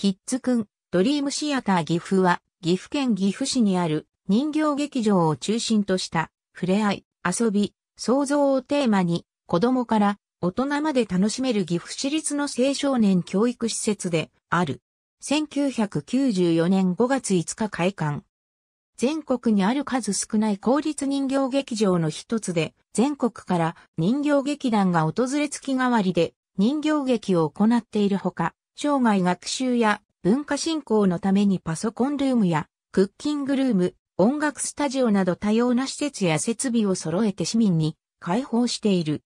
キッズくん、ドリームシアター岐阜は、岐阜県岐阜市にある人形劇場を中心とした、触れ合い、遊び、創造をテーマに、子供から大人まで楽しめる岐阜市立の青少年教育施設である。1994年5月5日開館。全国にある数少ない公立人形劇場の一つで、全国から人形劇団が訪れ月替わりで人形劇を行っているほか、生涯学習や文化振興のためにパソコンルームやクッキングルーム、音楽スタジオなど多様な施設や設備を揃えて市民に開放している。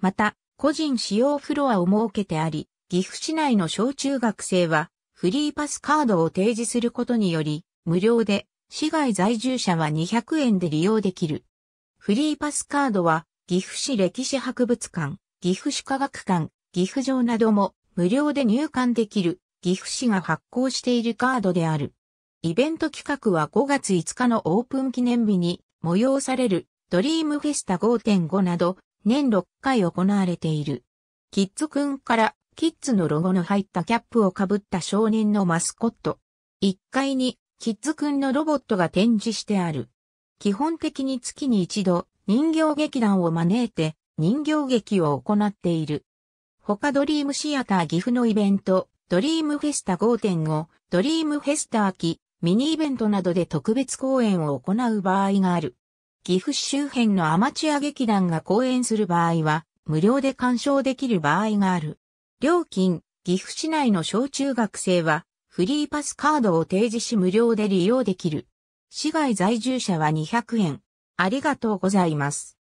また、個人使用フロアを設けてあり、岐阜市内の小中学生はフリーパスカードを提示することにより、無料で市外在住者は200円で利用できる。フリーパスカードは岐阜市歴史博物館、岐阜市科学館、岐阜城なども無料で入館できる岐阜市が発行しているカードである。イベント企画は5月5日のオープン記念日に催されるドリームフェスタ5.5など年6回行われている。キッズくんからキッズのロゴの入ったキャップをかぶった少年のマスコット。1階にキッズくんのロボットが展示してある。基本的に月に一度人形劇団を招いて人形劇を行っている。他ドリームシアター岐阜のイベント、ドリームフェスタ5.5、ドリームフェスタ秋、ミニイベントなどで特別公演を行う場合がある。岐阜市周辺のアマチュア劇団が公演する場合は、無料で鑑賞できる場合がある。料金、岐阜市内の小中学生は、フリーパスカードを提示し無料で利用できる。市外在住者は200円。ありがとうございます。